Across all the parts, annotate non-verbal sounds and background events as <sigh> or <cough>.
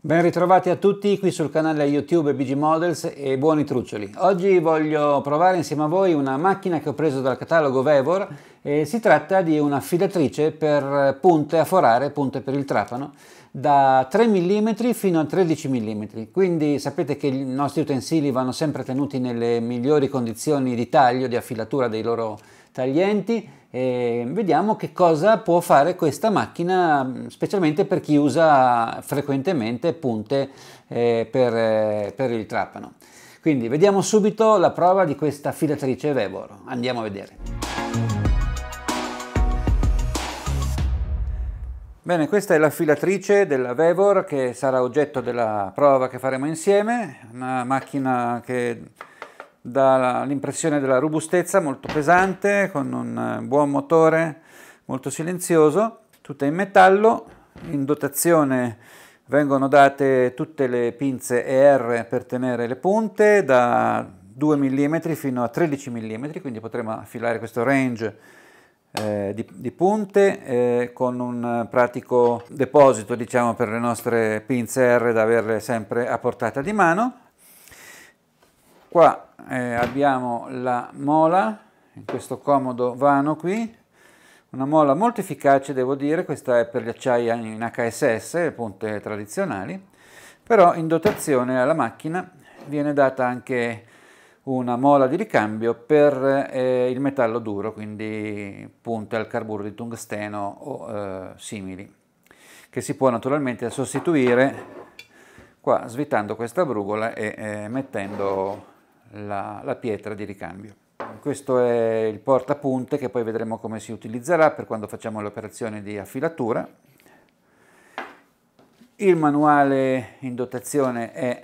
Ben ritrovati a tutti qui sul canale YouTube BG Models e buoni truccioli. Oggi voglio provare insieme a voi una macchina che ho preso dal catalogo Vevor e si tratta di una filatrice per punte a forare, punte per il trapano da 3 mm fino a 13 mm, quindi sapete che i nostri utensili vanno sempre tenuti nelle migliori condizioni di taglio, di affilatura dei loro taglienti e vediamo che cosa può fare questa macchina specialmente per chi usa frequentemente punte eh, per, eh, per il trapano. Quindi vediamo subito la prova di questa filatrice Vevor, andiamo a vedere. Bene, questa è la filatrice della Vevor che sarà oggetto della prova che faremo insieme, una macchina che dà l'impressione della robustezza, molto pesante, con un eh, buon motore, molto silenzioso, tutta in metallo, in dotazione vengono date tutte le pinze ER per tenere le punte da 2 mm fino a 13 mm, quindi potremo affilare questo range eh, di, di, punte eh, con un pratico deposito diciamo per le nostre pinze R da averle sempre a portata di mano. Qua eh, abbiamo la mola in questo comodo vano qui, una mola molto efficace devo dire, questa è per gli acciai in HSS, le punte tradizionali, però in dotazione alla macchina viene data anche una mola di ricambio per eh, il metallo duro, quindi punte al carburo di tungsteno o eh, simili, che si può naturalmente sostituire qua svitando questa brugola e eh, mettendo la, la, pietra di ricambio. Questo è il portapunte che poi vedremo come si utilizzerà per quando facciamo le operazioni di affilatura. Il manuale in dotazione è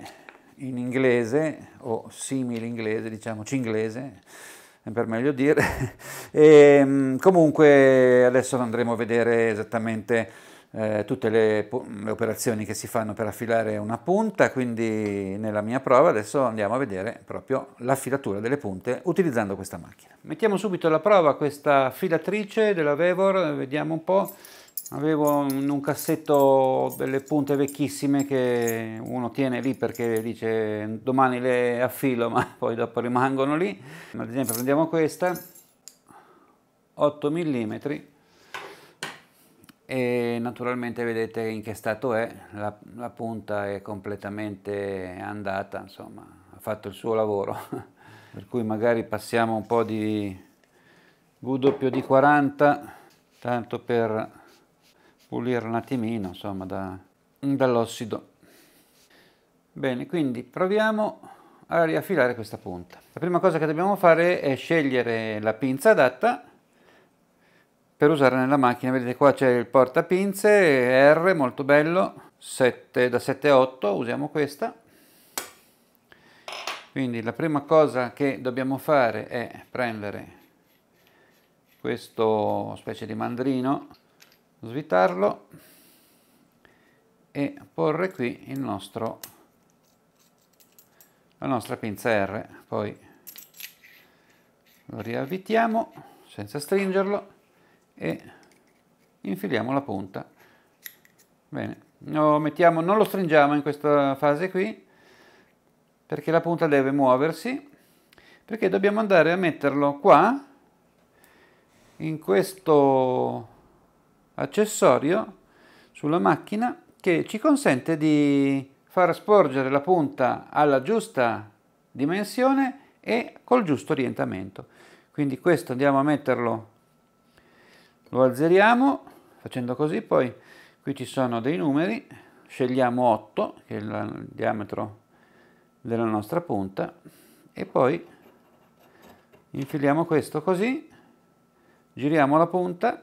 in inglese o simile inglese, diciamo cinglese, per meglio dire. <laughs> E, ehm, comunque adesso andremo a vedere esattamente eh, tutte le, le, operazioni che si fanno per affilare una punta, quindi nella mia prova adesso andiamo a vedere proprio l'affilatura delle punte utilizzando questa macchina. Mettiamo subito alla prova questa filatrice della Vevor, vediamo un po' avevo in un cassetto delle punte vecchissime che uno tiene lì perché dice domani le affilo <laughs> ma poi dopo rimangono lì ad esempio prendiamo questa 8 mm e naturalmente vedete in che stato è la, la punta è completamente andata insomma ha fatto il suo lavoro <laughs> per cui magari passiamo un po' di wd 40 tanto per pulire un attimino insomma da, dall'ossido bene quindi proviamo a riaffilare questa punta la prima cosa che dobbiamo fare è scegliere la pinza adatta per usare nella macchina vedete qua c'è il portapinze R molto bello 7 da 8 usiamo questa quindi la prima cosa che dobbiamo fare è prendere questo specie di mandrino svitarlo e porre qui il nostro la nostra pinza R poi lo riavvitiamo senza stringerlo e infiliamo la punta bene lo mettiamo, non lo stringiamo in questa fase qui perché la punta deve muoversi perché dobbiamo andare a metterlo qua in questo accessorio sulla macchina che ci consente di far sporgere la punta alla giusta dimensione e col giusto orientamento. Quindi questo andiamo a metterlo, lo alzeriamo facendo così, poi qui ci sono dei numeri, scegliamo 8 che è il diametro della nostra punta e poi infiliamo questo così, giriamo la punta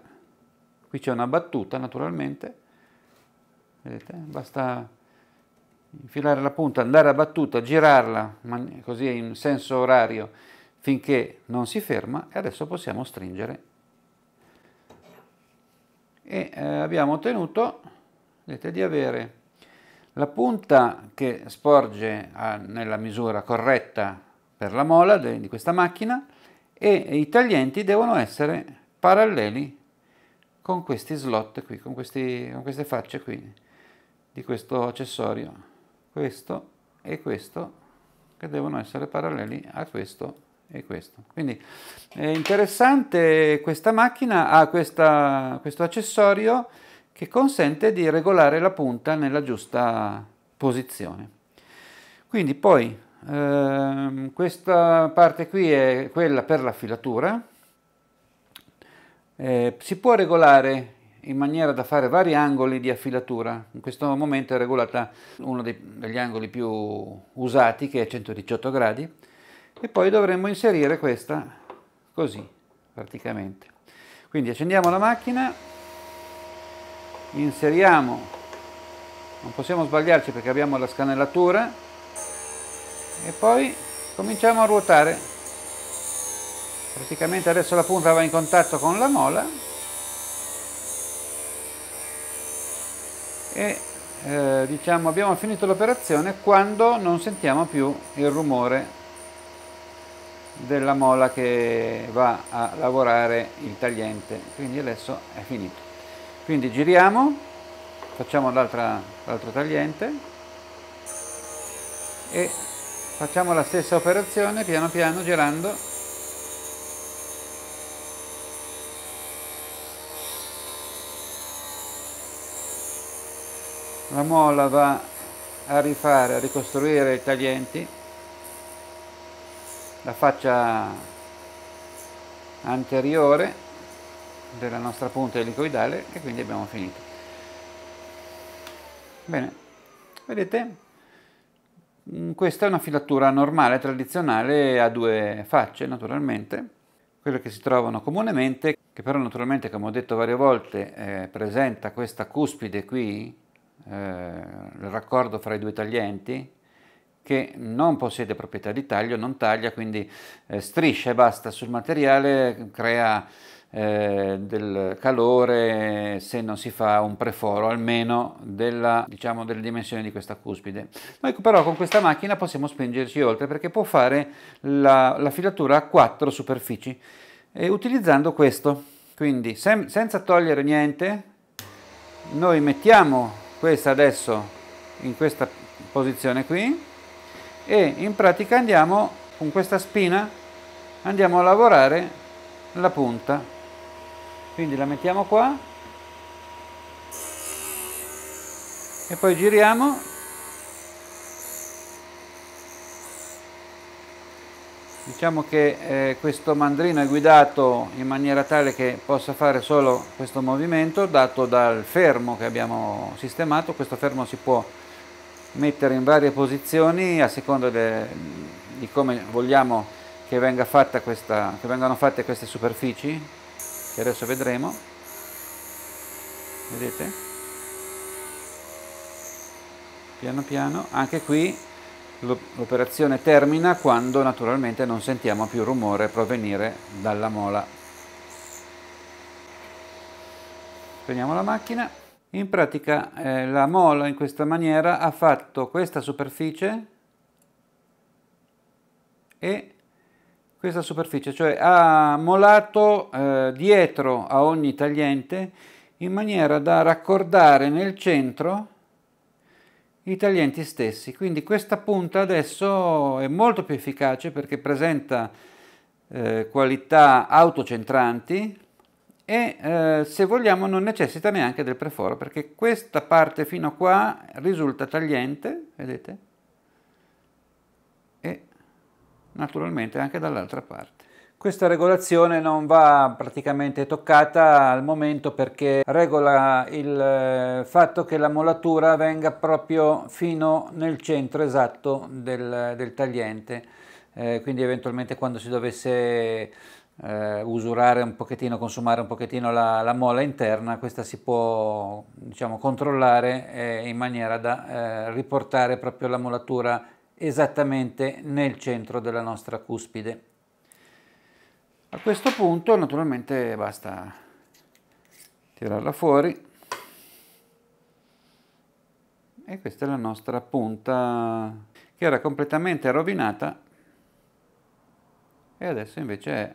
Qui c'è una battuta naturalmente, vedete? Basta infilare la punta, andare a battuta, girarla così in senso orario finché non si ferma e adesso possiamo stringere. E eh, abbiamo ottenuto vedete, di avere la punta che sporge a, nella misura corretta per la mola de, di questa macchina e i taglienti devono essere paralleli con questi slot qui, con, questi, con queste facce qui di questo accessorio, questo e questo che devono essere paralleli a questo e questo. Quindi è interessante questa macchina, ha questa, questo accessorio che consente di regolare la punta nella giusta posizione. Quindi poi ehm, questa parte qui è quella per la filatura, eh, si può regolare in maniera da fare vari angoli di affilatura, in questo momento è regolata uno dei, degli angoli più usati che è 118 gradi e poi dovremmo inserire questa così praticamente. Quindi accendiamo la macchina, inseriamo, non possiamo sbagliarci perché abbiamo la scanellatura e poi cominciamo a ruotare praticamente adesso la punta va in contatto con la mola e eh, diciamo abbiamo finito l'operazione quando non sentiamo più il rumore della mola che va a lavorare il tagliente quindi adesso è finito quindi giriamo facciamo l'altro tagliente e facciamo la stessa operazione piano piano girando la molla va a rifare, a ricostruire i taglienti, la faccia anteriore della nostra punta elicoidale e quindi abbiamo finito. Bene, vedete? Mm, questa è una filatura normale, tradizionale, a due facce naturalmente, quelle che si trovano comunemente, che però naturalmente come ho detto varie volte eh, presenta questa cuspide qui, il eh, raccordo fra i due taglienti che non possiede proprietà di taglio, non taglia, quindi eh, striscia e basta sul materiale, crea eh, del calore se non si fa un preforo almeno della, diciamo, delle dimensioni di questa cuspide. Noi ecco, però con questa macchina possiamo spingerci oltre perché può fare la, la filatura a quattro superfici e utilizzando questo, quindi sen senza togliere niente noi mettiamo questa adesso in questa posizione qui e in pratica andiamo con questa spina andiamo a lavorare la punta quindi la mettiamo qua e poi giriamo Diciamo che eh, questo mandrino è guidato in maniera tale che possa fare solo questo movimento dato dal fermo che abbiamo sistemato. Questo fermo si può mettere in varie posizioni a seconda de, di come vogliamo che, venga questa, che vengano fatte queste superfici, che adesso vedremo. Vedete? Piano piano, anche qui l'operazione termina quando naturalmente non sentiamo più rumore provenire dalla mola. Prendiamo la macchina. In pratica eh, la mola in questa maniera ha fatto questa superficie e questa superficie, cioè ha molato eh, dietro a ogni tagliente in maniera da raccordare nel centro i taglienti stessi. Quindi questa punta adesso è molto più efficace perché presenta eh, qualità autocentranti e eh, se vogliamo non necessita neanche del preforo perché questa parte fino a qua risulta tagliente, vedete? E naturalmente anche dall'altra parte. Questa regolazione non va praticamente toccata al momento perché regola il eh, fatto che la molatura venga proprio fino nel centro esatto del, del tagliente, eh, quindi eventualmente quando si dovesse eh, usurare un pochettino, consumare un pochettino la, la mola interna, questa si può diciamo, controllare eh, in maniera da eh, riportare proprio la molatura esattamente nel centro della nostra cuspide. A questo punto naturalmente basta tirarla fuori e questa è la nostra punta che era completamente rovinata e adesso invece è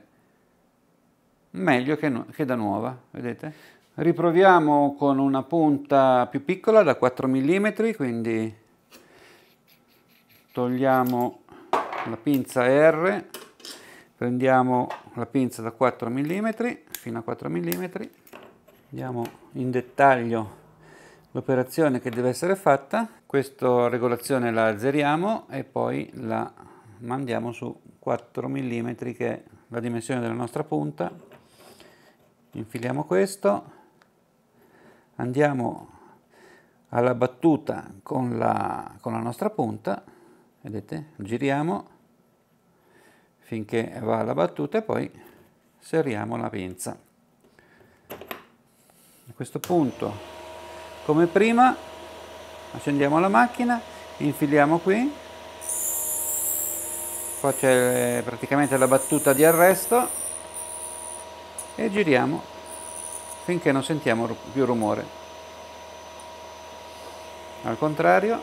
meglio che, nu che da nuova, vedete? Riproviamo con una punta più piccola da 4 mm, quindi togliamo la pinza R prendiamo la pinza da 4 mm fino a 4 mm andiamo in dettaglio l'operazione che deve essere fatta questa regolazione la azzeriamo e poi la mandiamo su 4 mm che è la dimensione della nostra punta infiliamo questo andiamo alla battuta con la, con la nostra punta vedete giriamo finché va alla battuta e poi serriamo la pinza. A questo punto, come prima, accendiamo la macchina, infiliamo qui, qua c'è eh, praticamente la battuta di arresto e giriamo finché non sentiamo più rumore. Al contrario,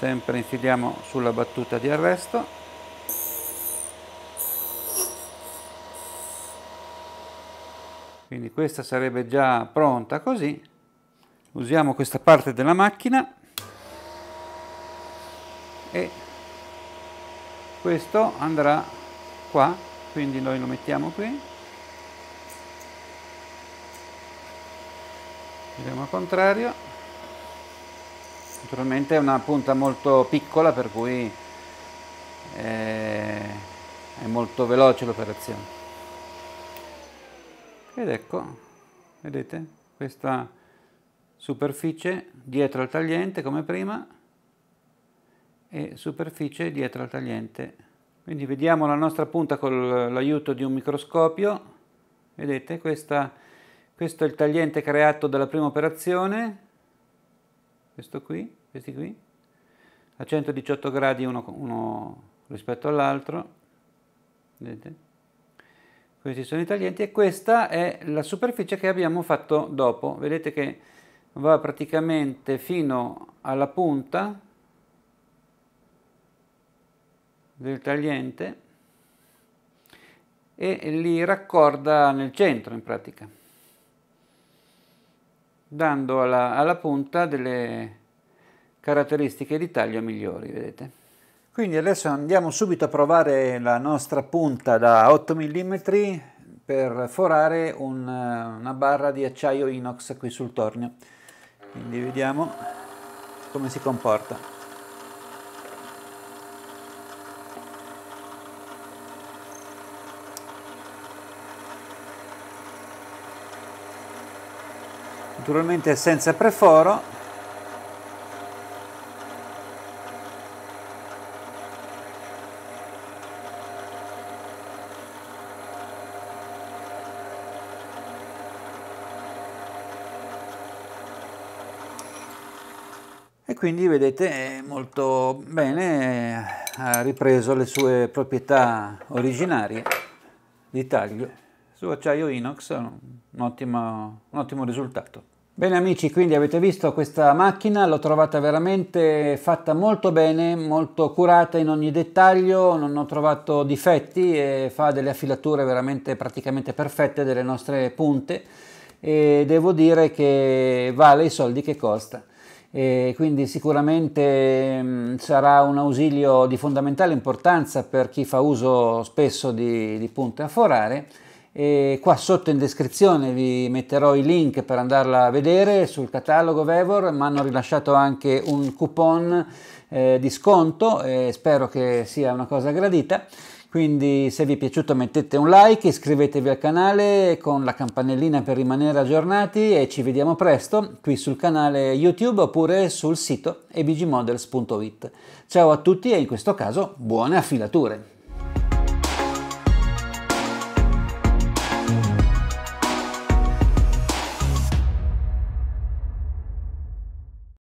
sempre infiliamo sulla battuta di arresto quindi questa sarebbe già pronta così usiamo questa parte della macchina e questo andrà qua quindi noi lo mettiamo qui vediamo al contrario naturalmente è una punta molto piccola per cui eh, è molto veloce l'operazione ed ecco, vedete, questa superficie dietro al tagliente come prima e superficie dietro al tagliente. Quindi vediamo la nostra punta con l'aiuto di un microscopio, vedete, questa, questo è il tagliente creato dalla prima operazione, questo qui, questi qui, a 118 gradi uno, uno rispetto all'altro, vedete? questi sono i taglienti e questa è la superficie che abbiamo fatto dopo vedete che va praticamente fino alla punta del tagliente e li raccorda nel centro in pratica dando alla, alla punta delle caratteristiche di taglio migliori vedete quindi adesso andiamo subito a provare la nostra punta da 8 mm per forare un, una barra di acciaio inox qui sul tornio. Quindi vediamo come si comporta. naturalmente senza preforo e quindi vedete molto bene ha ripreso le sue proprietà originarie di taglio su acciaio inox un ottimo, un ottimo risultato. Bene amici, quindi avete visto questa macchina, l'ho trovata veramente fatta molto bene, molto curata in ogni dettaglio, non ho trovato difetti e fa delle affilature veramente praticamente perfette delle nostre punte e devo dire che vale i soldi che costa e quindi sicuramente mm, sarà un ausilio di fondamentale importanza per chi fa uso spesso di, di punte a forare. E qua sotto in descrizione vi metterò i link per andarla a vedere sul catalogo Vevor, ma hanno rilasciato anche un coupon eh, di sconto e spero che sia una cosa gradita. Quindi se vi è piaciuto mettete un like, iscrivetevi al canale con la campanellina per rimanere aggiornati e ci vediamo presto qui sul canale YouTube oppure sul sito ebgmodels.it. Ciao a tutti e in questo caso buone affilature!